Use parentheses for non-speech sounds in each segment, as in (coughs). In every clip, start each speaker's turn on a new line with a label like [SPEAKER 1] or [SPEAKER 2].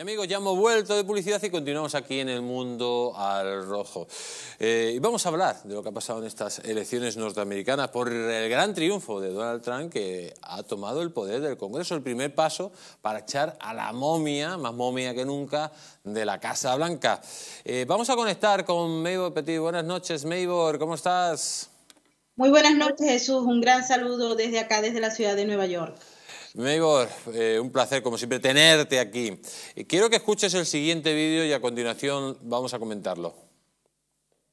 [SPEAKER 1] Y amigos, ya hemos vuelto de publicidad y continuamos aquí en el mundo al rojo. Eh, y vamos a hablar de lo que ha pasado en estas elecciones norteamericanas por el gran triunfo de Donald Trump que ha tomado el poder del Congreso, el primer paso para echar a la momia, más momia que nunca, de la Casa Blanca. Eh, vamos a conectar con Maybor Petit. Buenas noches, Maybor, ¿cómo estás?
[SPEAKER 2] Muy buenas noches, Jesús. Un gran saludo desde acá, desde la ciudad de Nueva York.
[SPEAKER 1] Meibor, eh, un placer como siempre tenerte aquí. Eh, quiero que escuches el siguiente vídeo y a continuación vamos a comentarlo.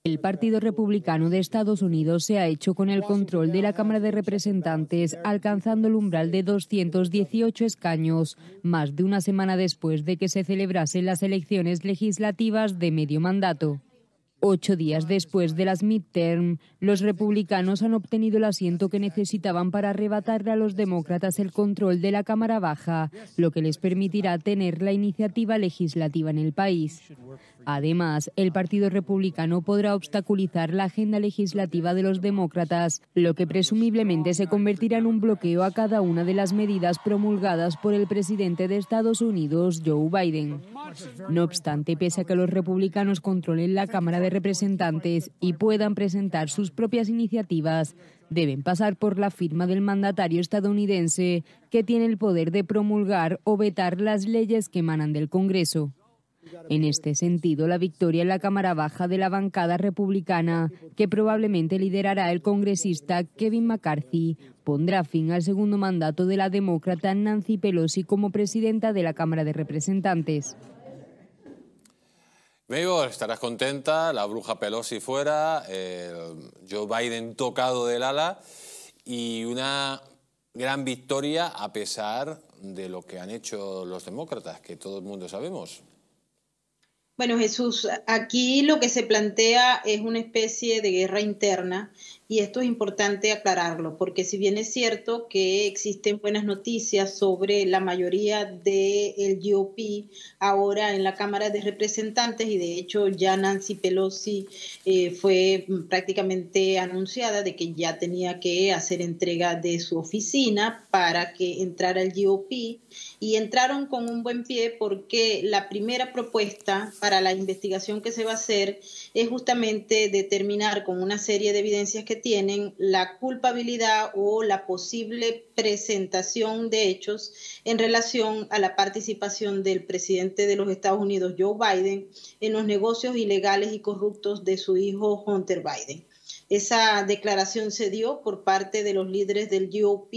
[SPEAKER 3] El Partido Republicano de Estados Unidos se ha hecho con el control de la Cámara de Representantes, alcanzando el umbral de 218 escaños, más de una semana después de que se celebrasen las elecciones legislativas de medio mandato. Ocho días después de las midterm, los republicanos han obtenido el asiento que necesitaban para arrebatarle a los demócratas el control de la Cámara Baja, lo que les permitirá tener la iniciativa legislativa en el país. Además, el Partido Republicano podrá obstaculizar la agenda legislativa de los demócratas, lo que presumiblemente se convertirá en un bloqueo a cada una de las medidas promulgadas por el presidente de Estados Unidos, Joe Biden. No obstante, pese a que los republicanos controlen la Cámara de Representantes y puedan presentar sus propias iniciativas, deben pasar por la firma del mandatario estadounidense, que tiene el poder de promulgar o vetar las leyes que emanan del Congreso. En este sentido, la victoria en la Cámara Baja de la bancada republicana, que probablemente liderará el congresista Kevin McCarthy, pondrá fin al segundo mandato de la demócrata Nancy Pelosi como presidenta de la Cámara de Representantes.
[SPEAKER 1] voy, estarás contenta, la bruja Pelosi fuera, Joe Biden tocado del ala y una gran victoria a pesar de lo que han hecho los demócratas, que todo el mundo sabemos.
[SPEAKER 2] Bueno, Jesús, aquí lo que se plantea es una especie de guerra interna y esto es importante aclararlo, porque si bien es cierto que existen buenas noticias sobre la mayoría del GOP ahora en la Cámara de Representantes, y de hecho ya Nancy Pelosi eh, fue prácticamente anunciada de que ya tenía que hacer entrega de su oficina para que entrara el GOP, y entraron con un buen pie porque la primera propuesta para la investigación que se va a hacer es justamente determinar con una serie de evidencias que tienen la culpabilidad o la posible presentación de hechos en relación a la participación del presidente de los Estados Unidos, Joe Biden, en los negocios ilegales y corruptos de su hijo Hunter Biden. Esa declaración se dio por parte de los líderes del GOP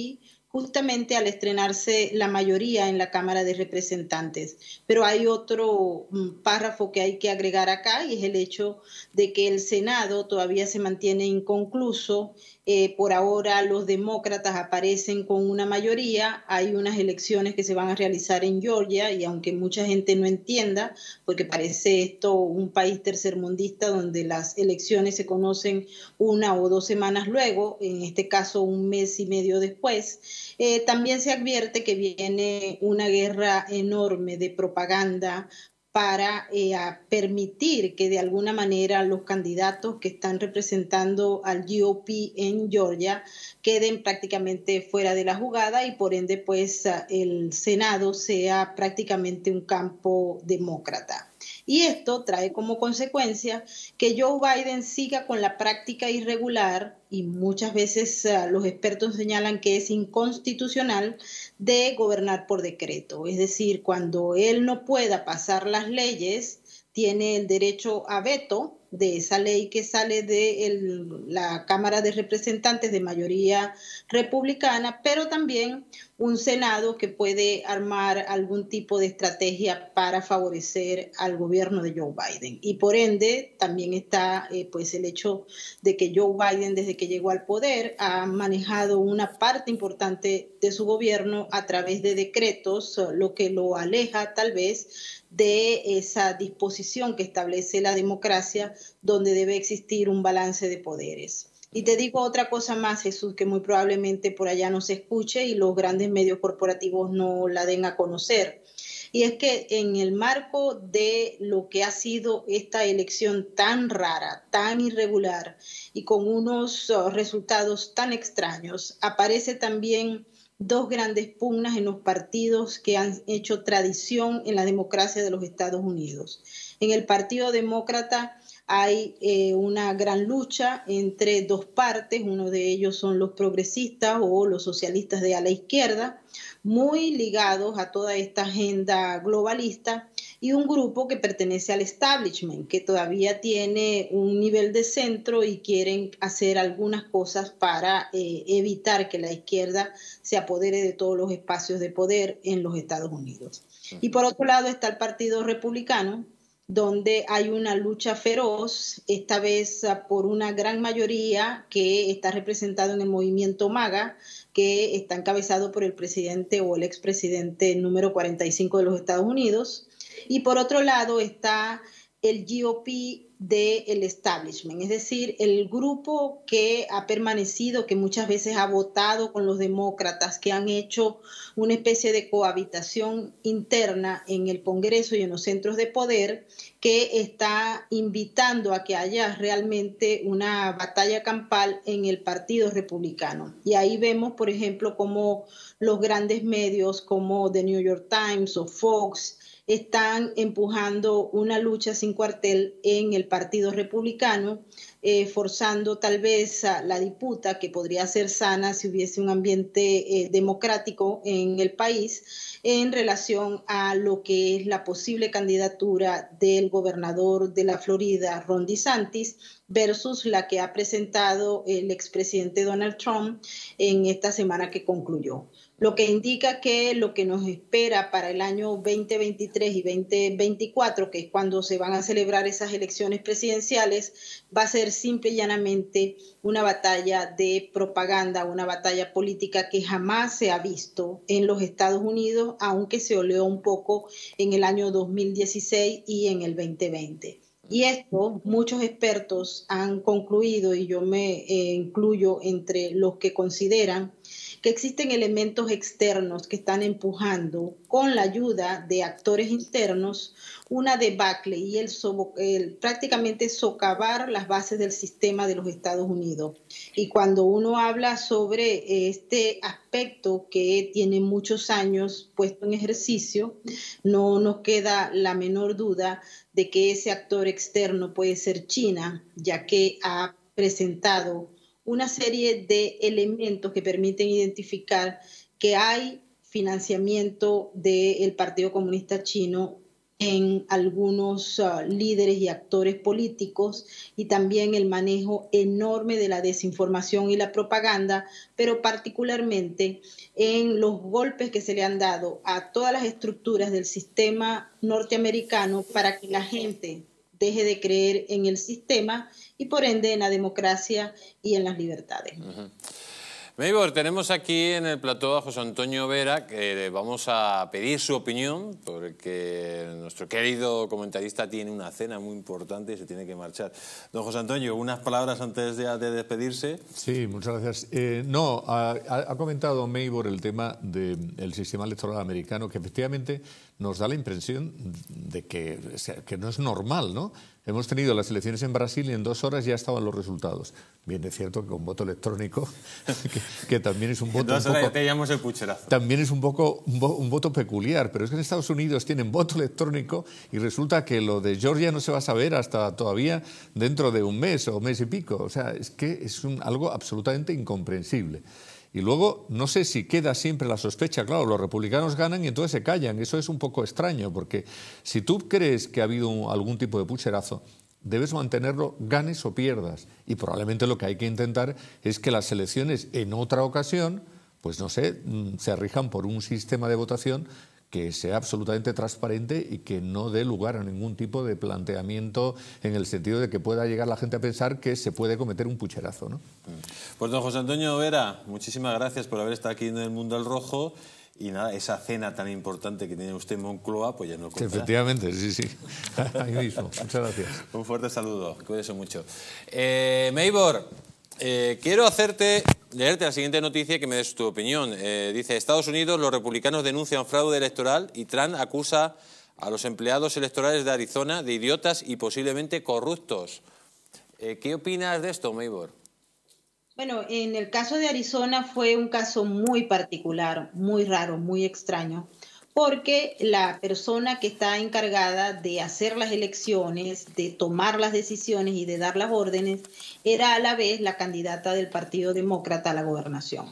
[SPEAKER 2] justamente al estrenarse la mayoría en la Cámara de Representantes. Pero hay otro mm, párrafo que hay que agregar acá y es el hecho de que el Senado todavía se mantiene inconcluso eh, por ahora los demócratas aparecen con una mayoría. Hay unas elecciones que se van a realizar en Georgia y aunque mucha gente no entienda, porque parece esto un país tercermundista donde las elecciones se conocen una o dos semanas luego, en este caso un mes y medio después, eh, también se advierte que viene una guerra enorme de propaganda para eh, permitir que de alguna manera los candidatos que están representando al GOP en Georgia queden prácticamente fuera de la jugada y por ende pues el Senado sea prácticamente un campo demócrata. Y esto trae como consecuencia que Joe Biden siga con la práctica irregular, y muchas veces eh, los expertos señalan que es inconstitucional, de gobernar por decreto. Es decir, cuando él no pueda pasar las leyes, tiene el derecho a veto de esa ley que sale de la Cámara de Representantes de mayoría republicana, pero también un Senado que puede armar algún tipo de estrategia para favorecer al gobierno de Joe Biden. Y por ende también está eh, pues el hecho de que Joe Biden desde que llegó al poder ha manejado una parte importante de su gobierno a través de decretos, lo que lo aleja tal vez de esa disposición que establece la democracia, donde debe existir un balance de poderes. Y te digo otra cosa más, Jesús, que muy probablemente por allá no se escuche y los grandes medios corporativos no la den a conocer. Y es que en el marco de lo que ha sido esta elección tan rara, tan irregular y con unos oh, resultados tan extraños, aparece también dos grandes pugnas en los partidos que han hecho tradición en la democracia de los Estados Unidos. En el Partido Demócrata hay eh, una gran lucha entre dos partes, uno de ellos son los progresistas o los socialistas de a la izquierda, muy ligados a toda esta agenda globalista y un grupo que pertenece al establishment, que todavía tiene un nivel de centro y quieren hacer algunas cosas para eh, evitar que la izquierda se apodere de todos los espacios de poder en los Estados Unidos. Y por otro lado está el Partido Republicano, donde hay una lucha feroz, esta vez por una gran mayoría que está representada en el movimiento MAGA, que está encabezado por el presidente o el expresidente número 45 de los Estados Unidos, y por otro lado está el GOP del establishment, es decir, el grupo que ha permanecido, que muchas veces ha votado con los demócratas, que han hecho una especie de cohabitación interna en el Congreso y en los centros de poder, que está invitando a que haya realmente una batalla campal en el Partido Republicano. Y ahí vemos, por ejemplo, como los grandes medios como The New York Times o Fox, están empujando una lucha sin cuartel en el Partido Republicano, eh, forzando tal vez a la disputa que podría ser sana si hubiese un ambiente eh, democrático en el país en relación a lo que es la posible candidatura del gobernador de la Florida, Ron DeSantis, versus la que ha presentado el expresidente Donald Trump en esta semana que concluyó lo que indica que lo que nos espera para el año 2023 y 2024, que es cuando se van a celebrar esas elecciones presidenciales, va a ser simple y llanamente una batalla de propaganda, una batalla política que jamás se ha visto en los Estados Unidos, aunque se oleó un poco en el año 2016 y en el 2020. Y esto muchos expertos han concluido, y yo me eh, incluyo entre los que consideran que existen elementos externos que están empujando, con la ayuda de actores internos, una debacle y el, prácticamente socavar las bases del sistema de los Estados Unidos. Y cuando uno habla sobre eh, este aspecto que tiene muchos años puesto en ejercicio, no nos queda la menor duda de que ese actor externo puede ser China, ya que ha presentado una serie de elementos que permiten identificar que hay financiamiento del Partido Comunista Chino en algunos uh, líderes y actores políticos y también el manejo enorme de la desinformación y la propaganda, pero particularmente en los golpes que se le han dado a todas las estructuras del sistema norteamericano para que la gente deje de creer en el sistema y por ende en la democracia y en las libertades.
[SPEAKER 1] Meibor, tenemos aquí en el plató a José Antonio Vera, que le vamos a pedir su opinión, porque nuestro querido comentarista tiene una cena muy importante y se tiene que marchar. Don José Antonio, unas palabras antes de, despedirse.
[SPEAKER 4] Sí, muchas gracias. Eh, no, ha, comentado Meibor el tema del sistema electoral americano, que efectivamente nos da la impresión de que, que, no es normal, ¿no? Hemos tenido las elecciones en Brasil y en dos horas ya estaban los resultados. Bien, es cierto que con voto electrónico, (laughs) que, también es un voto...
[SPEAKER 1] llamamos el pucherazo.
[SPEAKER 4] También es un poco un, voto peculiar, pero es que en Estados Unidos tienen voto electrónico y resulta que lo de Georgia no se va a saber hasta todavía dentro de un mes o mes y pico. O sea, es que es algo absolutamente incomprensible. Y luego, no sé si queda siempre la sospecha, claro, los republicanos ganan y entonces se callan. Eso es un poco extraño, porque si tú crees que ha habido algún tipo de pucherazo, debes mantenerlo, ganes o pierdas. Y probablemente lo que hay que intentar es que las elecciones en otra ocasión, pues no sé, mm, se rijan por un sistema de votación que sea absolutamente transparente y que no dé lugar a ningún tipo de planteamiento en el sentido de que pueda llegar la gente a pensar que se puede cometer un pucherazo. ¿no?
[SPEAKER 1] Pues don José Antonio Vera, muchísimas gracias por haber estado aquí en el Mundo al Rojo. Y nada, esa cena tan importante que tiene usted en Moncloa, pues ya no contará. Efectivamente,
[SPEAKER 4] sí, sí. (laughs) Ahí mismo. Muchas gracias.
[SPEAKER 1] Un fuerte saludo. Cuídese mucho. Eh, Maybor, eh, quiero hacerte leerte la siguiente noticia que me des tu opinión. Eh, dice, Estados Unidos, los republicanos denuncian fraude electoral y Trump acusa a los empleados electorales de Arizona de idiotas y posiblemente corruptos. Eh, ¿Qué opinas de esto, Maybor?
[SPEAKER 2] Bueno, en el caso de Arizona fue un caso muy particular, muy raro, muy extraño porque la persona que está encargada de hacer las elecciones, de tomar las decisiones y de dar las órdenes, era a la vez la candidata del Partido Demócrata a la gobernación.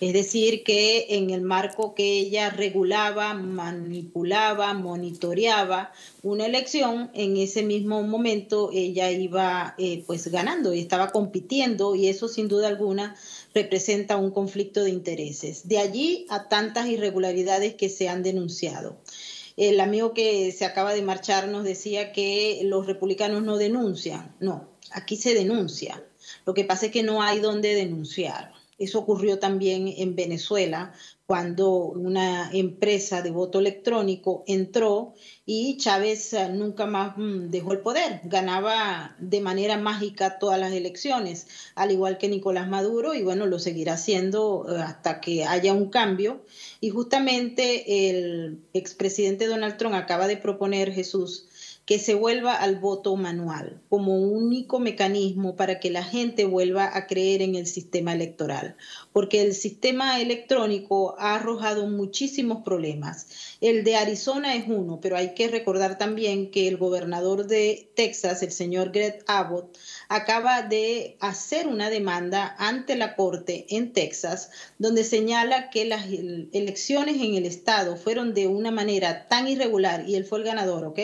[SPEAKER 2] Es decir, que en el marco que ella regulaba, manipulaba, monitoreaba una elección, en ese mismo momento ella iba eh, pues ganando y estaba compitiendo y eso sin duda alguna representa un conflicto de intereses. De allí a tantas irregularidades que se han denunciado. El amigo que se acaba de marchar nos decía que los republicanos no denuncian. No, aquí se denuncia. Lo que pasa es que no hay dónde denunciar. Eso ocurrió también en Venezuela cuando una empresa de voto electrónico entró y Chávez eh, nunca más mm, dejó el poder, ganaba de manera mágica todas las elecciones, al igual que Nicolás Maduro, y bueno, lo seguirá haciendo eh, hasta que haya un cambio. Y justamente el expresidente Donald Trump acaba de proponer, Jesús, que se vuelva al voto manual como único mecanismo para que la gente vuelva a creer en el sistema electoral, porque el sistema electrónico ha arrojado muchísimos problemas. El de Arizona es uno, pero hay que recordar también que el gobernador de Texas, el señor Greg Abbott, acaba de hacer una demanda ante la Corte en Texas, donde señala que las elecciones en el Estado fueron de una manera tan irregular y él fue el ganador, ¿ok?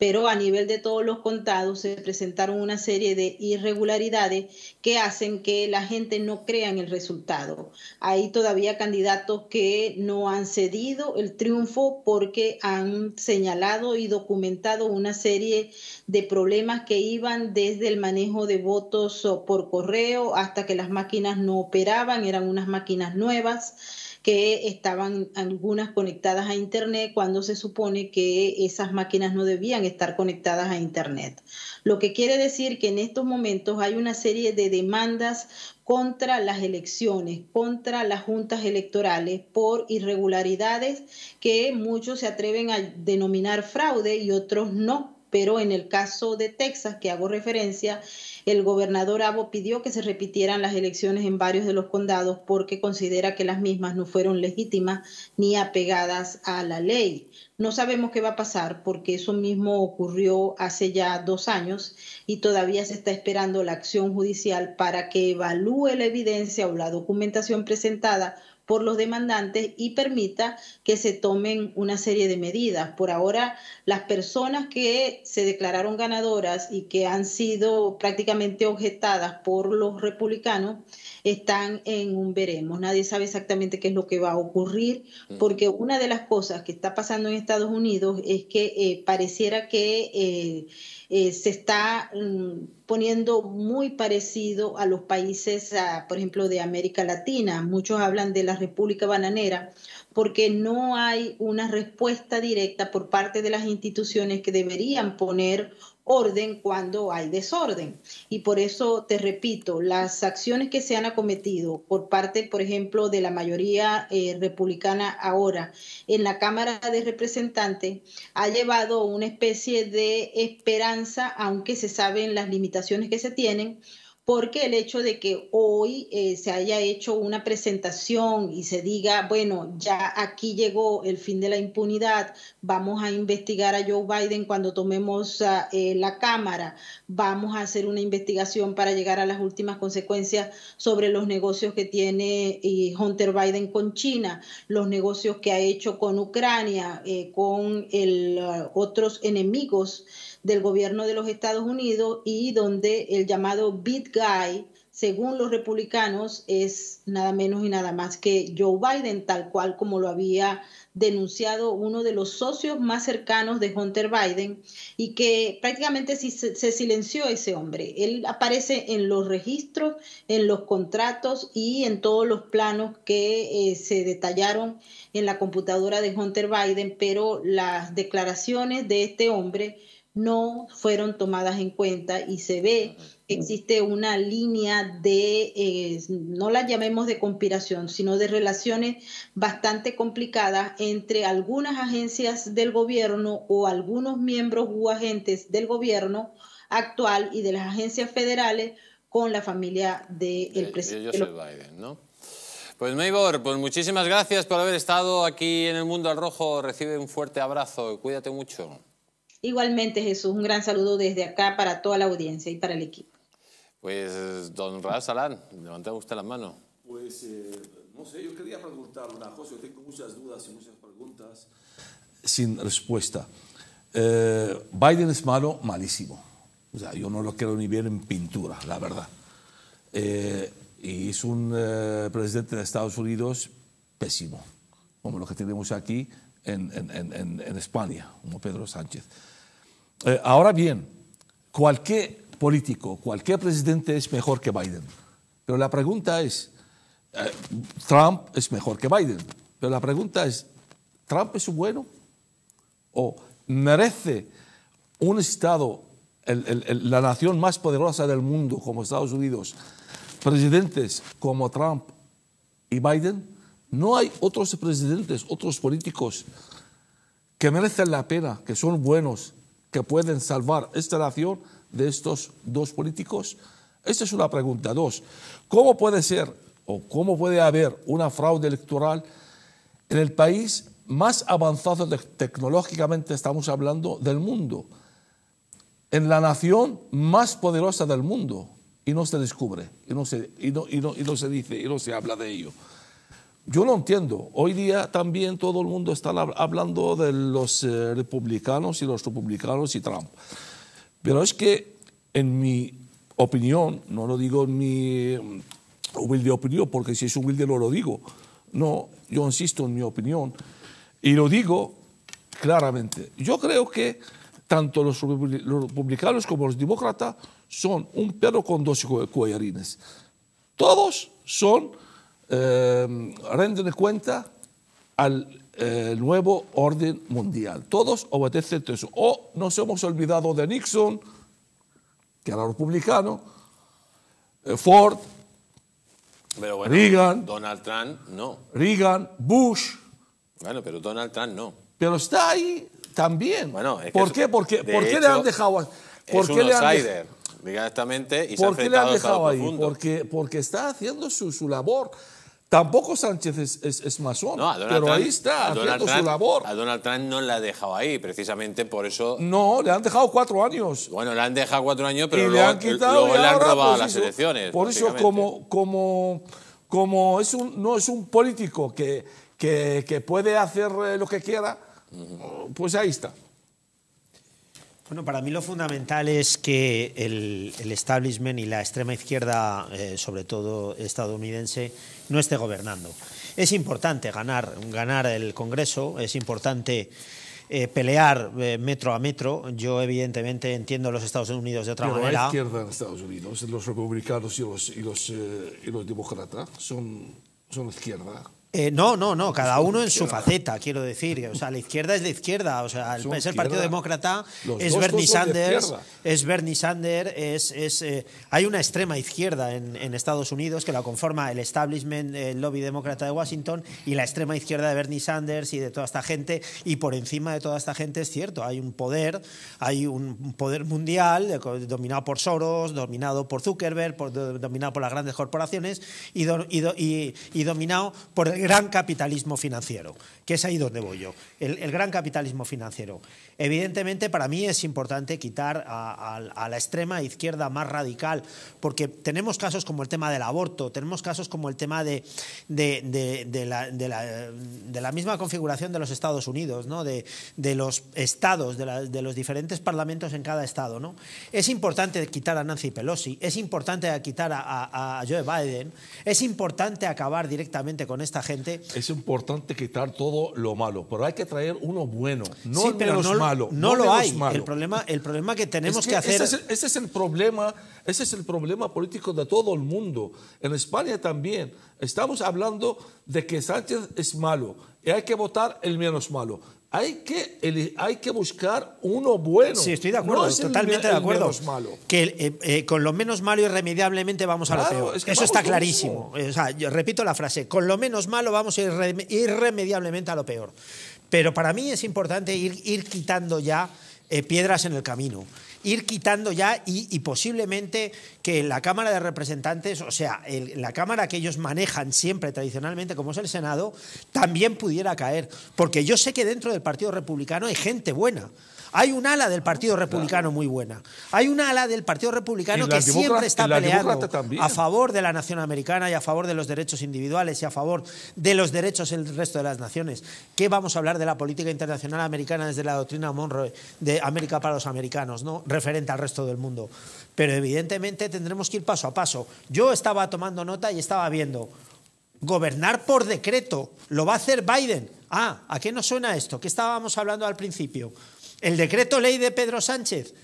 [SPEAKER 2] pero a nivel de todos los contados se presentaron una serie de irregularidades que hacen que la gente no crea en el resultado. Hay todavía candidatos que no han cedido el triunfo porque han señalado y documentado una serie de problemas que iban desde el manejo de votos por correo hasta que las máquinas no operaban, eran unas máquinas nuevas que estaban algunas conectadas a Internet cuando se supone que esas máquinas no debían estar conectadas a Internet. Lo que quiere decir que en estos momentos hay una serie de demandas contra las elecciones, contra las juntas electorales por irregularidades que muchos se atreven a denominar fraude y otros no pero en el caso de Texas, que hago referencia, el gobernador Abo pidió que se repitieran las elecciones en varios de los condados porque considera que las mismas no fueron legítimas ni apegadas a la ley. No sabemos qué va a pasar porque eso mismo ocurrió hace ya dos años y todavía se está esperando la acción judicial para que evalúe la evidencia o la documentación presentada por los demandantes y permita que se tomen una serie de medidas. Por ahora, las personas que se declararon ganadoras y que han sido prácticamente objetadas por los republicanos están en un veremos. Nadie sabe exactamente qué es lo que va a ocurrir, mm. porque una de las cosas que está pasando en Estados Unidos es que eh, pareciera que... Eh, eh, se está mm, poniendo muy parecido a los países, ah, por ejemplo, de América Latina. Muchos hablan de la República Bananera porque no hay una respuesta directa por parte de las instituciones que deberían poner orden cuando hay desorden. Y por eso, te repito, las acciones que se han acometido por parte, por ejemplo, de la mayoría eh, republicana ahora en la Cámara de Representantes, ha llevado una especie de esperanza, aunque se saben las limitaciones que se tienen, porque el hecho de que hoy eh, se haya hecho una presentación y se diga, bueno, ya aquí llegó el fin de la impunidad, vamos a investigar a Joe Biden cuando tomemos ah, eh, la Cámara, vamos a hacer una investigación para llegar a las últimas consecuencias sobre los negocios que tiene eh, Hunter Biden con China, los negocios que ha hecho con Ucrania, con el, ah, otros enemigos del gobierno de los Estados Unidos y donde el llamado Big Guy, según los republicanos, es nada menos y nada más que Joe Biden, tal cual como lo había denunciado uno de los socios más cercanos de Hunter Biden y que prácticamente se, silenció ese hombre. Él aparece en los registros, en los contratos y en todos los planos que eh, se detallaron en la computadora de Hunter Biden, pero las declaraciones de este hombre no fueron tomadas en cuenta y se ve que existe una línea de, eh, no la llamemos de conspiración, sino de relaciones bastante complicadas entre algunas agencias del gobierno o algunos miembros u agentes del gobierno actual y de las agencias federales con la familia del el presidente. Biden, ¿no?
[SPEAKER 1] Pues Maybor, pues muchísimas gracias por haber estado aquí en el Mundo al Rojo. Recibe un fuerte abrazo. Cuídate mucho.
[SPEAKER 2] Igualmente, Jesús, un gran saludo desde acá para toda la audiencia y para el equipo.
[SPEAKER 1] Pues, don Raúl Salán, levanta usted la mano.
[SPEAKER 5] Pues, eh, no sé, yo quería preguntarle, una José, tengo muchas dudas y muchas preguntas sin respuesta. Eh, Biden es malo, malísimo. O sea, yo no lo quiero ni bien en pintura, la verdad. Eh, y es un presidente de Estados Unidos pésimo, como lo que tenemos aquí en España, como Pedro Sánchez. Eh, ahora bien, cualquier político, cualquier presidente es mejor que Biden. Pero la pregunta es, eh, Trump es mejor que Biden. Pero la pregunta es, ¿Trump es bueno? ¿O merece un Estado, la nación más poderosa del mundo como Estados Unidos, presidentes como Trump y Biden? No hay otros presidentes, otros políticos que merecen la pena, que son buenos, que pueden salvar esta nación de estos dos políticos? Esta es una pregunta. Dos, ¿cómo puede ser o cómo puede haber una fraude electoral en el país más avanzado tecnológicamente, estamos hablando, del mundo? En la nación más poderosa del mundo y no se descubre, y no se, y no se dice, y no se habla de ello yo no entiendo. Hoy día también todo el mundo está hablando de los eh, republicanos y los republicanos y Trump. Pero es que, en mi opinión, no lo digo en mi mm, humilde opinión, porque si es humilde no lo digo. No, yo insisto en mi opinión. Y lo digo claramente. Yo creo que tanto los republicanos como los demócratas son un perro con dos cuellarines. Todos son eh, cuenta al eh, nuevo orden mundial. Todos obedecen eso. O nos hemos olvidado de Nixon, que era republicano, eh, Ford,
[SPEAKER 1] Reagan, Donald Trump no.
[SPEAKER 5] Reagan, Bush.
[SPEAKER 1] Bueno, pero Donald Trump no.
[SPEAKER 5] Pero está ahí también. Bueno, ¿Por qué? ¿Por qué le han dejado? ¿Por es un le han dejado?
[SPEAKER 1] ¿Por qué le han dejado ahí?
[SPEAKER 5] Porque, porque está haciendo su, su labor. Tampoco Sánchez es, es, masón, pero ahí está ha su labor.
[SPEAKER 1] A Donald Trump no la ha dejado ahí, precisamente por eso.
[SPEAKER 5] No, le han dejado cuatro años.
[SPEAKER 1] Bueno, le han dejado cuatro años, pero luego, le han, robado pues, las elecciones. Por eso,
[SPEAKER 5] como, como, como es un, no es un político que, que, puede hacer eh, lo que quiera,
[SPEAKER 6] pues ahí está. Bueno, para mí lo fundamental es que el, establishment y la extrema izquierda, eh, sobre todo estadounidense, no esté gobernando. Es importante ganar, ganar el Congreso, es importante eh, pelear eh, metro a metro. Yo evidentemente entiendo los Estados Unidos de otra manera. La izquierda
[SPEAKER 5] en Estados Unidos, los republicanos y los, y los, y los demócratas son, son izquierda
[SPEAKER 6] eh, no, no, no, cada uno en su faceta, quiero decir. O sea, la izquierda es de izquierda. O sea, el, Partido Demócrata, es Bernie, Sanders, es Bernie, Sanders, es es. Eh, hay una extrema izquierda en, Estados Unidos que la conforma el establishment, el lobby demócrata de Washington y la extrema izquierda de Bernie Sanders y de toda esta gente. Y por encima de toda esta gente es cierto, hay un poder, hay un poder mundial dominado por Soros, dominado por Zuckerberg, dominado por las grandes corporaciones y, dominado por gran capitalismo financiero, que es ahí donde voy yo, el, gran capitalismo financiero. Evidentemente, para mí es importante quitar a, la extrema izquierda más radical, porque tenemos casos como el tema del aborto, tenemos casos como el tema de, de, la, misma configuración de los Estados Unidos, ¿no? de, los estados, de, los diferentes parlamentos en cada estado. ¿no? Es importante quitar a Nancy Pelosi, es importante quitar a, a Joe Biden, es importante acabar directamente con esta
[SPEAKER 5] es importante quitar todo lo malo, pero hay que traer uno bueno, no el menos malo. No, lo hay. El, problema, el problema que tenemos que, hacer. es, problema, ese es el problema político de todo el mundo. En España también. Estamos hablando de que Sánchez es malo y hay que votar el menos malo hay
[SPEAKER 6] que, hay que buscar uno bueno. Sí, estoy de acuerdo, totalmente de acuerdo. Que con lo menos malo irremediablemente vamos a lo peor. Eso está clarísimo. repito la frase, con lo menos malo vamos irremediablemente a lo peor. Pero para mí es importante ir, ir quitando ya eh, piedras en el camino ir quitando ya y, posiblemente que la Cámara de Representantes, o sea, la Cámara que ellos manejan siempre tradicionalmente, como es el Senado, también pudiera caer. Porque yo sé que dentro del Partido Republicano hay gente buena. Hay un ala del Partido Republicano muy buena. Hay un ala del Partido Republicano que siempre está peleando a favor de la nación americana y a favor de los derechos individuales y a favor de los derechos del resto de las naciones. ¿Qué vamos a hablar de la política internacional americana desde la doctrina Monroe de América para los americanos, ¿no? referente al resto del mundo? Pero evidentemente tendremos que ir paso a paso. Yo estaba tomando nota y estaba viendo gobernar por decreto. Lo va a hacer Biden. Ah, ¿a qué nos suena esto? ¿Qué estábamos hablando al principio? El decreto ley de Pedro Sánchez.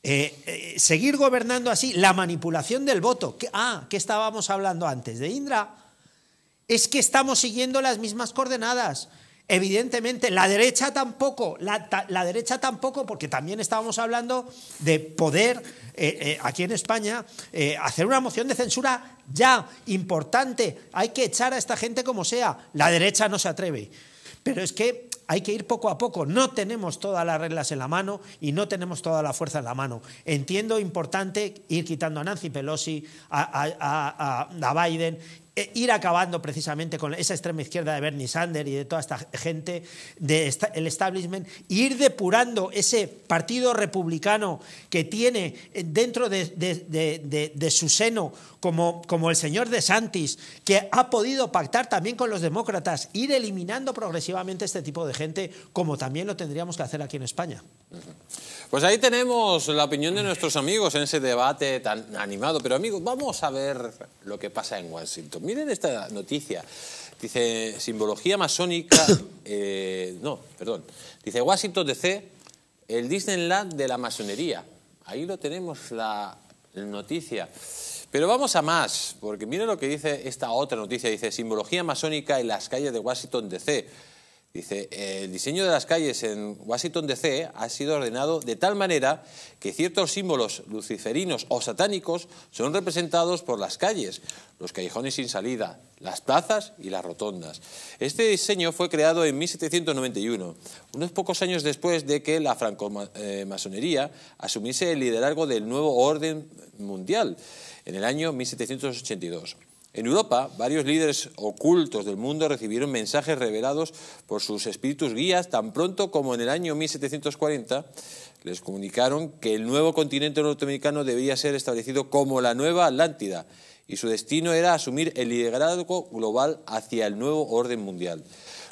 [SPEAKER 6] Eh, eh, seguir gobernando así, la manipulación del voto. ¿Qué, ah, ¿qué estábamos hablando antes de Indra? Es que estamos siguiendo las mismas coordenadas. Evidentemente, la derecha tampoco, la, derecha tampoco, porque también estábamos hablando de poder eh, aquí en España hacer una moción de censura ya, importante. Hay que echar a esta gente como sea. La derecha no se atreve. Pero es que hay que ir poco a poco. No tenemos todas las reglas en la mano y no tenemos toda la fuerza en la mano. Entiendo importante ir quitando a Nancy Pelosi, a, Biden, eh, ir acabando precisamente con esa extrema izquierda de Bernie Sanders y de toda esta gente del establishment, e ir depurando ese partido republicano que tiene eh, dentro de, su seno, como, como el señor De Santis, que ha podido pactar también con los demócratas, ir eliminando progresivamente este tipo de gente, como también lo tendríamos que hacer aquí en España.
[SPEAKER 1] Pues ahí tenemos la opinión de nuestros amigos en ese debate tan animado. Pero amigos, vamos a ver lo que pasa en Washington. Miren esta noticia. Dice, simbología masónica... (coughs) Eh, no, perdón. Dice, Washington DC, el Disneyland de la masonería. Ahí lo tenemos la noticia. Pero vamos a más, porque miren lo que dice esta otra noticia. Dice, simbología masónica en las calles de Washington DC. Dice, el diseño de las calles en Washington DC ha sido ordenado de tal manera que ciertos símbolos luciferinos o satánicos son representados por las calles, los callejones sin salida, las plazas y las rotondas. Este diseño fue creado en 1791, unos pocos años después de que la francomasonería eh, asumiese el liderazgo del nuevo orden mundial, en el año 1782. En Europa, varios líderes ocultos del mundo recibieron mensajes revelados por sus espíritus guías tan pronto como en el año 1740 les comunicaron que el nuevo continente norteamericano debía ser establecido como la nueva Atlántida y su destino era asumir el liderazgo global hacia el nuevo orden mundial.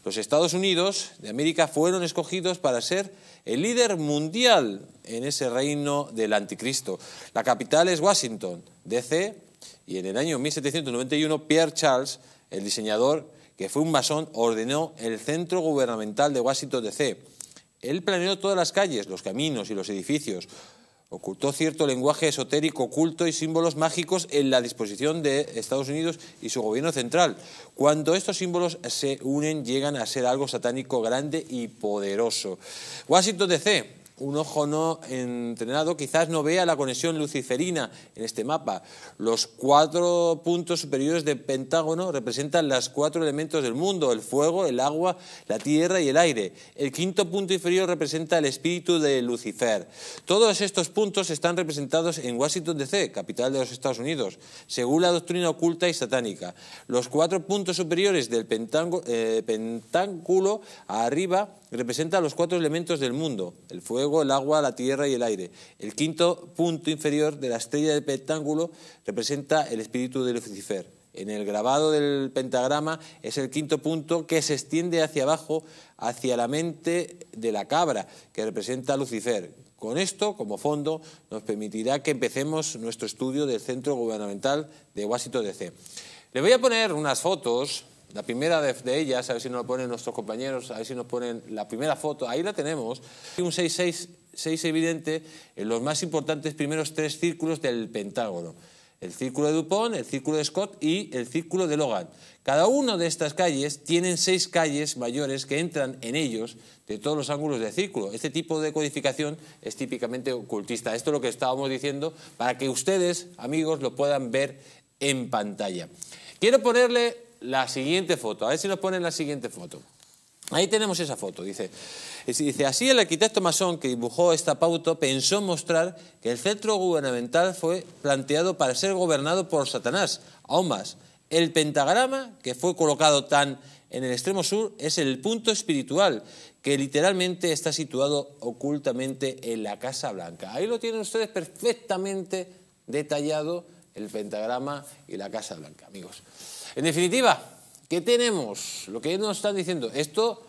[SPEAKER 1] Los Estados Unidos de América fueron escogidos para ser el líder mundial en ese reino del anticristo. La capital es Washington, D.C., y en el año 1791, Pierre Charles, el diseñador, que fue un masón, ordenó el centro gubernamental de Washington DC. Él planeó todas las calles, los caminos y los edificios. Ocultó cierto lenguaje esotérico, oculto y símbolos mágicos en la disposición de Estados Unidos y su gobierno central. Cuando estos símbolos se unen, llegan a ser algo satánico grande y poderoso. Washington DC un ojo no entrenado quizás no vea la conexión luciferina en este mapa. Los cuatro puntos superiores del pentágono representan los cuatro elementos del mundo, el fuego, el agua, la tierra y el aire. El quinto punto inferior representa el espíritu de Lucifer. Todos estos puntos están representados en Washington, D.C., capital de los Estados Unidos, según la doctrina oculta y satánica. Los cuatro puntos superiores del eh, pentágono, arriba representa los cuatro elementos del mundo, el fuego, el agua, la tierra y el aire. El quinto punto inferior de la estrella del pentángulo representa el espíritu de Lucifer. En el grabado del pentagrama es el quinto punto que se extiende hacia abajo, hacia la mente de la cabra, que representa a Lucifer, con esto, como fondo, nos permitirá que empecemos nuestro estudio del Centro Gubernamental de Washington DC. Le voy a poner unas fotos la primera de, ellas, a ver si nos la ponen nuestros compañeros, a ver si nos ponen la primera foto, ahí la tenemos. Un 6-6 evidente en los más importantes primeros tres círculos del Pentágono. El círculo de Dupont, el círculo de Scott y el círculo de Logan. Cada una de estas calles tienen seis calles mayores que entran en ellos de todos los ángulos del círculo. Este tipo de codificación es típicamente ocultista. Esto es lo que estábamos diciendo para que ustedes, amigos, lo puedan ver en pantalla. Quiero ponerle la siguiente foto. A ver si nos ponen la siguiente foto. Ahí tenemos esa foto, dice. Dice, así el arquitecto masón que dibujó esta pauta pensó mostrar que el centro gubernamental fue planteado para ser gobernado por Satanás. Aún más, el pentagrama que fue colocado tan en el extremo sur es el punto espiritual que literalmente está situado ocultamente en la Casa Blanca. Ahí lo tienen ustedes perfectamente detallado el pentagrama y la Casa Blanca, amigos. En definitiva, ¿qué tenemos? Lo que nos están diciendo, esto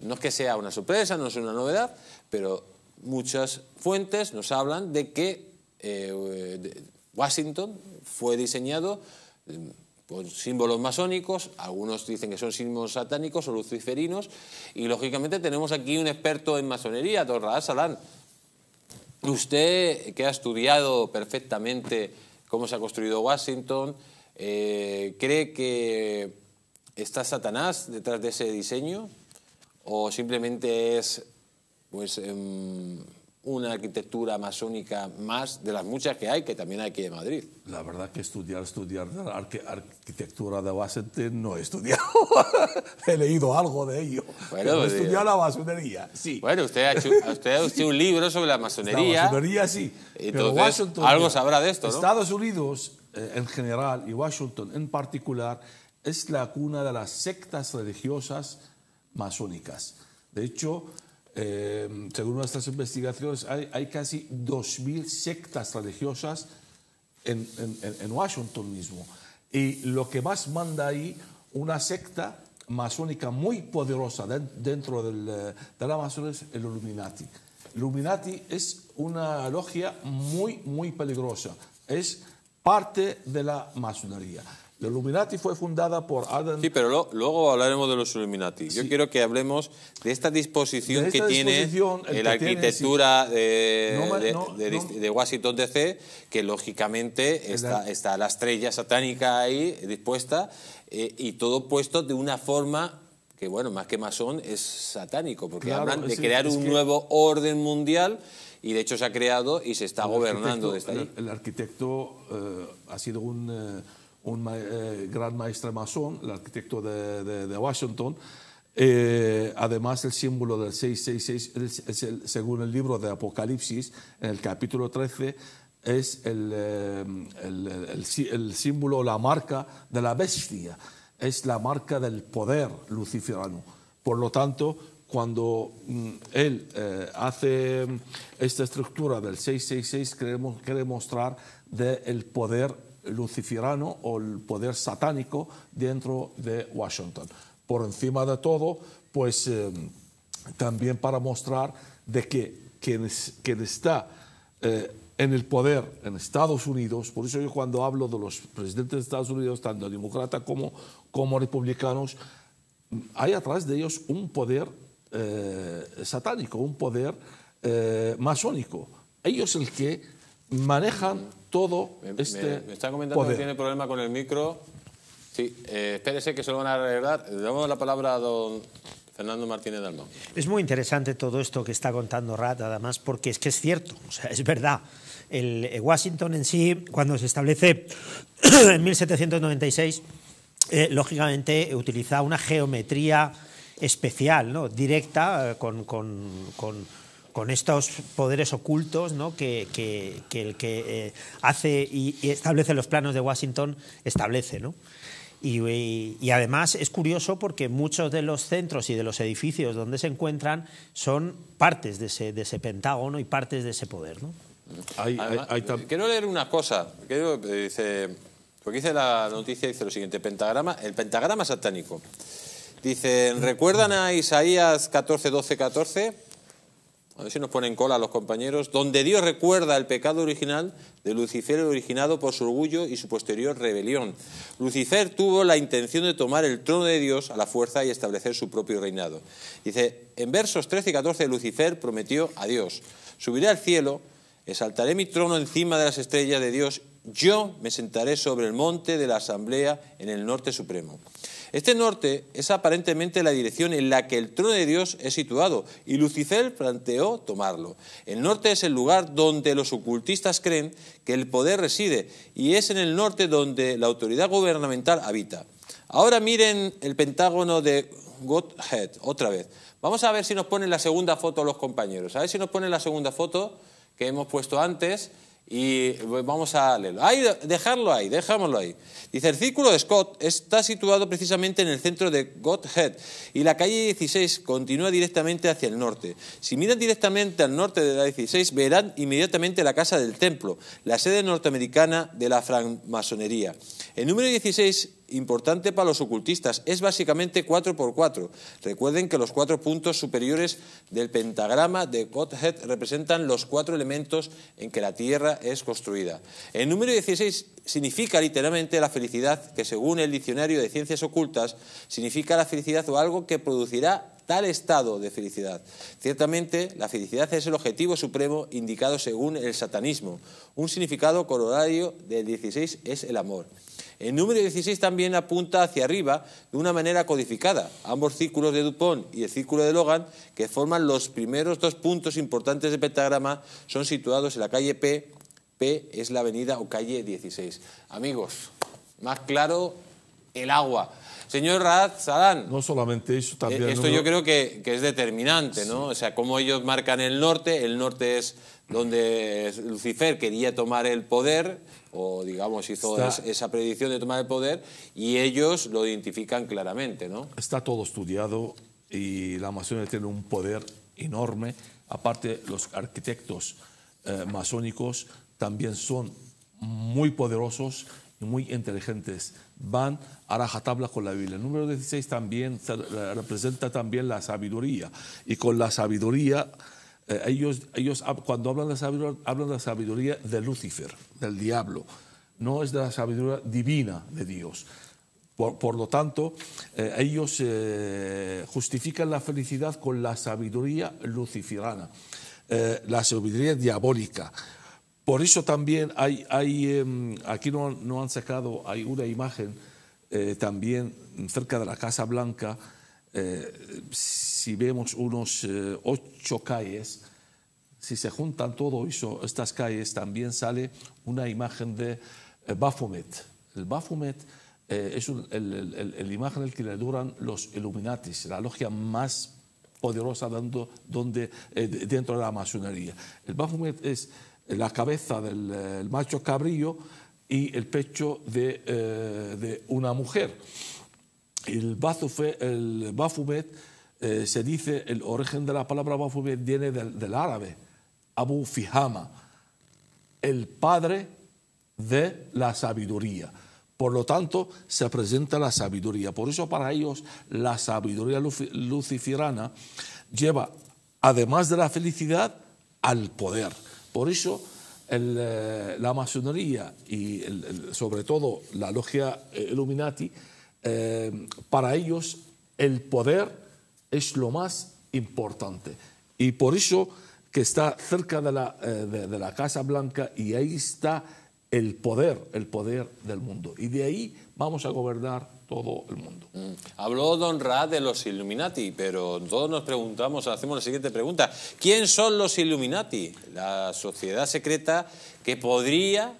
[SPEAKER 1] no es que sea una sorpresa, no es una novedad, pero muchas fuentes nos hablan de que eh, Washington fue diseñado mm, con símbolos masónicos, algunos dicen que son símbolos satánicos o luciferinos, y lógicamente tenemos aquí un experto en masonería, Torra Salán. Usted que ha estudiado perfectamente cómo se ha construido Washington. Eh, ¿Cree que está Satanás detrás de ese diseño o simplemente es pues, em, una arquitectura masónica más de las muchas que hay, que también hay aquí en Madrid.
[SPEAKER 5] La verdad que estudiar, estudiar arquitectura de Washington no he estudiado. (laughs) he leído algo de ello. Bueno, pues, estudiado eh, la masonería,
[SPEAKER 1] sí. Bueno, usted ha hecho, un libro sobre la masonería. La masonería, sí. Entonces, Washington, algo sabrá de esto, ¿no? Estados
[SPEAKER 5] Unidos eh, en general y Washington en particular es la cuna de las sectas religiosas masónicas. De hecho, Em, según nuestras investigaciones, hay, casi 2.000 sectas religiosas en, Washington mismo. Y lo que más manda ahí, una secta masónica muy poderosa dentro de eh, la masonería es el Illuminati. Illuminati es una logia muy, muy peligrosa. Es parte de la masonería. Los Illuminati fue fundada por
[SPEAKER 1] Adam... Sí, pero luego hablaremos de los Illuminati. Yo quiero que hablemos de esta disposición que tiene la arquitectura de, Washington DC, que lógicamente está, la estrella satánica ahí dispuesta eh, y todo puesto de una forma que, bueno, más que masón, es satánico, porque hablan de crear un nuevo orden mundial y de hecho se ha creado y se está gobernando desde ahí.
[SPEAKER 5] El, arquitecto eh, ha sido un... Eh, un eh, gran maestro masón, el arquitecto de, Washington. Eh, además, el símbolo del 666, es según el libro de Apocalipsis, en el capítulo 13, es el, eh, el, símbolo, la marca de la bestia, es la marca del poder luciferano. Por lo tanto, cuando mm, él hace esta estructura del 666, quiere mostrar del poder luciferano o el poder satánico dentro de Washington. Por encima de todo, pues eh, también para mostrar de que quien, es, está eh, en el poder en Estados Unidos, por eso yo cuando hablo de los presidentes de Estados Unidos, tanto demócratas como, como republicanos, hay atrás de ellos un poder eh, satánico, un poder masónico. Ellos el que manejan
[SPEAKER 1] todo
[SPEAKER 6] me, este está
[SPEAKER 1] comentando que tiene problema con el micro. Sí, eh, espérese que se lo van a arreglar. Le damos la palabra a don Fernando Martínez Dalmón.
[SPEAKER 6] Es muy interesante todo esto que está contando Rat, además, porque es que es cierto, o sea, es verdad. El, eh, Washington en sí, cuando se establece (clears throat) en 1796, eh, lógicamente utiliza una geometría especial, ¿no? directa, con con estos poderes ocultos ¿no? que, el que eh, hace y, establece los planos de Washington establece. ¿no? Y, además es curioso porque muchos de los centros y de los edificios donde se encuentran son partes de ese, Pentágono y partes de ese poder. ¿no?
[SPEAKER 1] quiero leer una cosa. dice, porque dice la noticia, dice lo siguiente, pentagrama, el pentagrama satánico. Dicen, ¿recuerdan a Isaías 14, 12, 14? a ver si nos ponen cola los compañeros, donde Dios recuerda el pecado original de Lucifer originado por su orgullo y su posterior rebelión. Lucifer tuvo la intención de tomar el trono de Dios a la fuerza y establecer su propio reinado. Dice, en versos 13 y 14 Lucifer prometió a Dios, subiré al cielo, exaltaré mi trono encima de las estrellas de Dios, yo me sentaré sobre el monte de la asamblea en el norte supremo. Este norte es aparentemente la dirección en la que el trono de Dios es situado y Lucifer planteó tomarlo. El norte es el lugar donde los ocultistas creen que el poder reside y es en el norte donde la autoridad gubernamental habita. Ahora miren el pentágono de Godhead otra vez. Vamos a ver si nos ponen la segunda foto los compañeros. A ver si nos ponen la segunda foto que hemos puesto antes. Y pues, vamos a leerlo. Ahí, dejarlo ahí, dejámoslo ahí. Dice, el círculo de Scott está situado precisamente en el centro de Godhead y la calle 16 continúa directamente hacia el norte. Si miran directamente al norte de la 16, verán inmediatamente la Casa del Templo, la sede norteamericana de la francmasonería. El número 16 importante para los ocultistas. Es básicamente cuatro por cuatro... Recuerden que los cuatro puntos superiores del pentagrama de Godhead representan los cuatro elementos en que la Tierra es construida. El número 16 significa literalmente la felicidad, que según el diccionario de ciencias ocultas, significa la felicidad o algo que producirá tal estado de felicidad. Ciertamente, la felicidad es el objetivo supremo indicado según el satanismo. Un significado corolario del 16 es el amor. El número 16 también apunta hacia arriba de una manera codificada. Ambos círculos de Dupont y el círculo de Logan, que forman los primeros dos puntos importantes del pentagrama, son situados en la calle P. P es la avenida o calle 16. Amigos, más claro el agua. Señor Raad Sadán. No solamente eso, también. Eh, esto yo creo que, es determinante, ¿no? O sea, cómo ellos marcan el norte, el norte es donde Lucifer quería tomar el poder, o digamos hizo esa predicción de tomar el poder, y ellos lo identifican claramente, ¿no?
[SPEAKER 5] Está todo estudiado y la masonería tiene un poder enorme. Aparte, los arquitectos eh, masónicos también son muy poderosos y muy inteligentes. Van a rajatabla con la Biblia. El número 16 también representa también la sabiduría. Y con la sabiduría eh, ellos, ellos cuando hablan de sabiduría, hablan de la sabiduría de Lucifer, del diablo. No es de la sabiduría divina de Dios. Por, lo tanto, eh, ellos eh, justifican la felicidad con la sabiduría luciferana, la sabiduría diabólica. Por eso también hay, em, aquí no, no, han sacado, hay una imagen también cerca de la Casa Blanca eh, si vemos unos eh, ocho calles, si se juntan todo eso, estas calles, también sale una imagen de eh, Baphomet. El Baphomet es la el, imagen el, que le duran los Illuminatis, la logia más poderosa dentro de la masonería. El Baphomet es la cabeza del macho cabrillo y el pecho de una mujer el, Bazufe, eh, se dice, el origen de la palabra Bafumet viene del, árabe, Abu Fihama, el padre de la sabiduría. Por lo tanto, se presenta la sabiduría. Por eso para ellos la sabiduría luciferana lleva, además de la felicidad, al poder. Por eso eh, la masonería y sobre todo la logia eh, Illuminati eh, para ellos el poder es lo más importante. Y por eso que está cerca de la, eh, de, la Casa Blanca y ahí está el poder, el poder del mundo. Y de ahí vamos a gobernar todo el mundo. Mm,
[SPEAKER 1] habló Don Ra de los Illuminati, pero todos nos preguntamos, hacemos la siguiente pregunta. ¿Quién son los Illuminati? La sociedad secreta que podría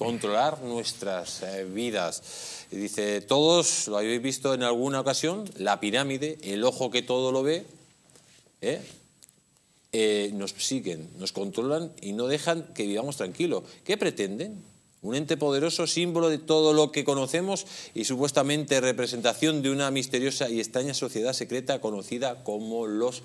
[SPEAKER 1] controlar nuestras eh, vidas. dice, todos lo habéis visto en alguna ocasión, la pirámide, el ojo que todo lo ve, ¿eh? Eh, nos siguen, nos controlan y no dejan que vivamos tranquilo ¿Qué pretenden? Un ente poderoso, símbolo de todo lo que conocemos y supuestamente representación de una misteriosa y extraña sociedad secreta conocida como los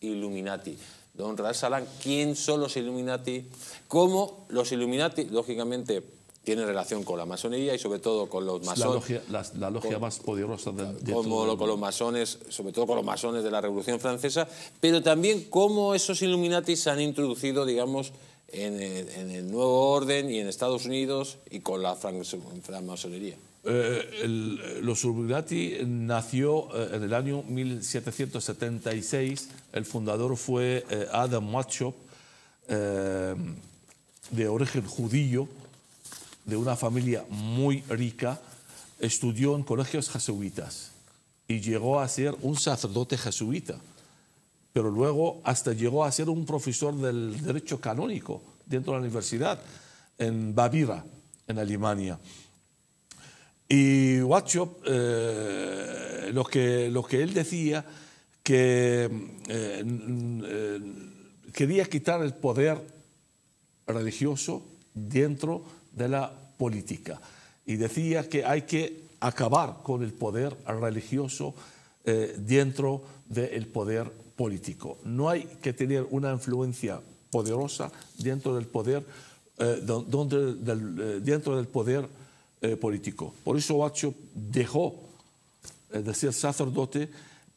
[SPEAKER 1] Illuminati don Real Salán, quién son los Illuminati, cómo los Illuminati, lógicamente, tienen relación con la masonería y sobre todo con los masones.
[SPEAKER 5] La, logia, más poderosa
[SPEAKER 1] de, de con los masones, sobre todo con los masones de la Revolución Francesa, pero también cómo esos Illuminati se han introducido, digamos, en el, en el nuevo orden y en Estados Unidos y con la francmasonería.
[SPEAKER 5] Eh, los Urgati nació eh, en el año 1776. El fundador fue eh, Adam Macho, de origen judío, de una familia muy rica. Estudió en colegios jesuitas y llegó a ser un sacerdote jesuita. Pero luego hasta llegó a ser un profesor del derecho canónico dentro de la universidad en Baviera, en Alemania. Y Wachop eh, lo, que, lo que él decía, que eh, quería quitar el poder religioso dentro de la política. Y decía que hay que acabar con el poder religioso eh, dentro del poder político. No hay que tener una influencia poderosa dentro del poder, donde, dentro del poder eh, político. Por eso Bacho dejó eh, de ser sacerdote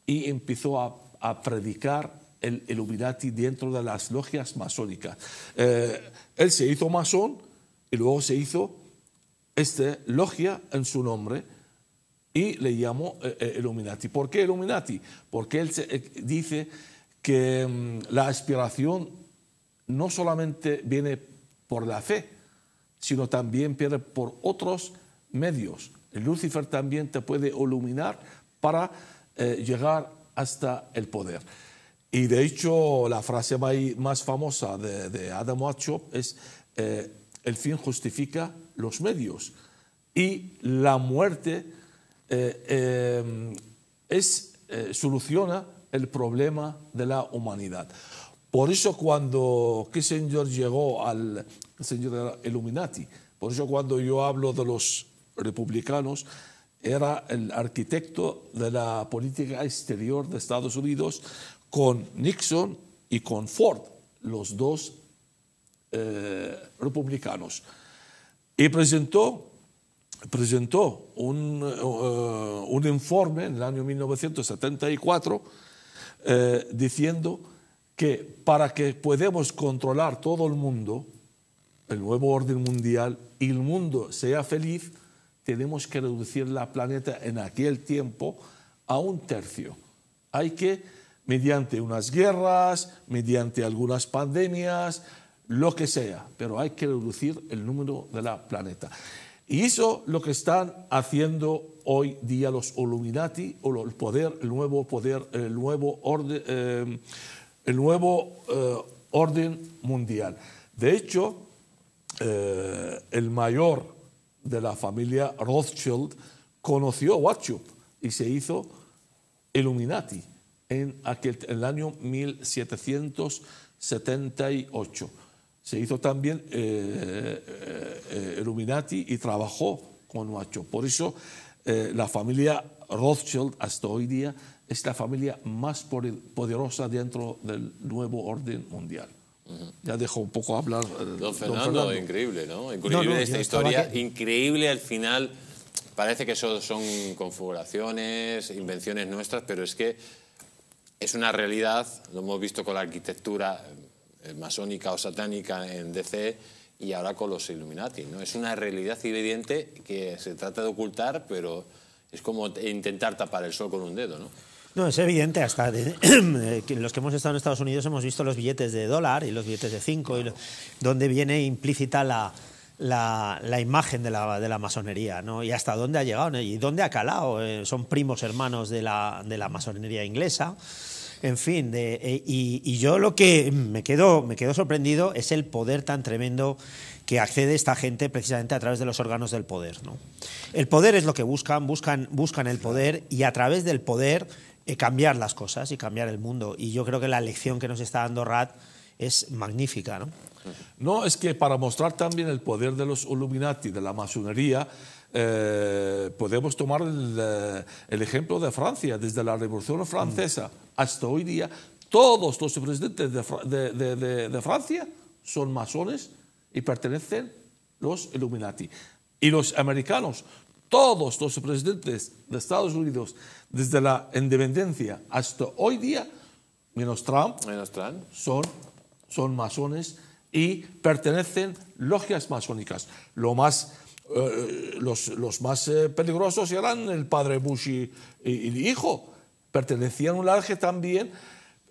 [SPEAKER 5] y empezó a, predicar el Illuminati dentro de las logias masónicas. Eh, él se hizo masón y luego se hizo esta logia en su nombre y le llamó Illuminati. ¿Por qué Illuminati? Porque él dice que mm, la aspiración no solamente viene por la fe, sino también pierde por otros medios. El Lucifer también te puede iluminar para eh, llegar hasta el poder. Y de hecho, la frase más famosa de, Adam Watchop es: eh, el fin justifica los medios. Y la muerte eh, es, soluciona el problema de la humanidad. Por eso cuando Kissinger llegó al señor Illuminati, por eso cuando yo hablo de los republicanos, era el arquitecto de la política exterior de Estados Unidos con Nixon y con Ford, los dos eh, republicanos. Y presentó, presentó un, eh, informe en el año 1974 eh, diciendo que para que podamos controlar todo el mundo, el nuevo orden mundial y el mundo sea feliz, tenemos que reducir la planeta en aquel tiempo a un tercio. Hay que, mediante unas guerras, mediante algunas pandemias, lo que sea, pero hay que reducir el número de la planeta. Y eso lo que están haciendo hoy día los Illuminati o el poder, nuevo poder, el nuevo orden, eh, el nuevo eh, orden mundial. De hecho, eh, el mayor de la familia Rothschild conoció a y se hizo Illuminati en, aquel, el año 1778. Se hizo también eh, Illuminati y trabajó con Wachup. Por eso la familia Rothschild hasta hoy día es la familia más poderosa dentro del nuevo orden mundial. Ya dejo un poco hablar. Eh, don, Fernando, increíble, ¿no? Increíble esta historia,
[SPEAKER 1] increíble al final. Parece que eso son configuraciones, invenciones nuestras, pero es que es una realidad, lo hemos visto con la arquitectura eh, eh, masónica o satánica en DC y ahora con los Illuminati. ¿no? Es una realidad evidente que se trata de ocultar, pero es como intentar tapar el sol con un dedo. ¿no?
[SPEAKER 6] No, es evidente, hasta (clears throat) los que hemos estado en Estados Unidos hemos visto los billetes de dólar y los billetes de cinco, y donde viene implícita la, imagen de la, masonería, ¿no? Y hasta dónde ha llegado y dónde ha calado. Eh, son primos hermanos de la, de la masonería inglesa. En fin, eh, y, yo lo que me quedo, me quedo sorprendido es el poder tan tremendo que accede esta gente precisamente a través de los órganos del poder. ¿no? El poder es lo que buscan, buscan, buscan el poder y a través del poder eh, cambiar las cosas y cambiar el mundo. Y yo creo que la lección que nos está dando Rad es magnífica, ¿no? No, es que para mostrar también el poder de los
[SPEAKER 5] Illuminati, de la masonería, eh, podemos tomar eh, el, ejemplo de Francia, desde la Revolución Francesa hasta hoy día, todos los presidentes de, de, de, de Francia son masones y pertenecen los Illuminati. Y los americanos, todos los presidentes de Estados Unidos desde la independencia hasta hoy día, menos Trump, son, son masones y pertenecen logias masónicas. Lo más, eh, los, los, más eh, peligrosos eran el padre Bush y, el hijo. Pertenecían a un logia también,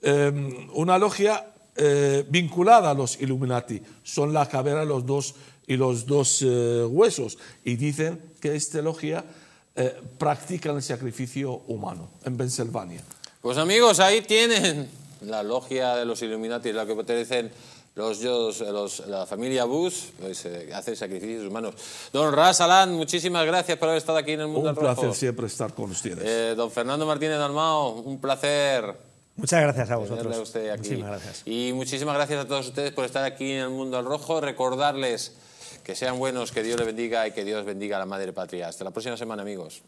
[SPEAKER 5] em, una logia eh, vinculada a los Illuminati. Son la cabera los dos y los dos huesos. Y dicen que esta logia eh, practican el sacrificio humano en Pensilvania.
[SPEAKER 1] Pues amigos, ahí tienen la logia de los Illuminati, la que pertenecen los, eh, los, la familia Bush, pues, eh, que hace sacrificios humanos. Don Ras Alán, muchísimas gracias por haber estado aquí en el Mundo Rojo. Un placer
[SPEAKER 5] siempre estar con ustedes.
[SPEAKER 1] don Fernando Martínez Dalmao, un placer.
[SPEAKER 6] Muchas gracias a vosotros.
[SPEAKER 1] Y muchísimas gracias a todos ustedes por estar aquí en el Mundo al Rojo. Recordarles que sean buenos, que Dios les bendiga y que Dios bendiga a la Madre Patria. Hasta la próxima semana, amigos.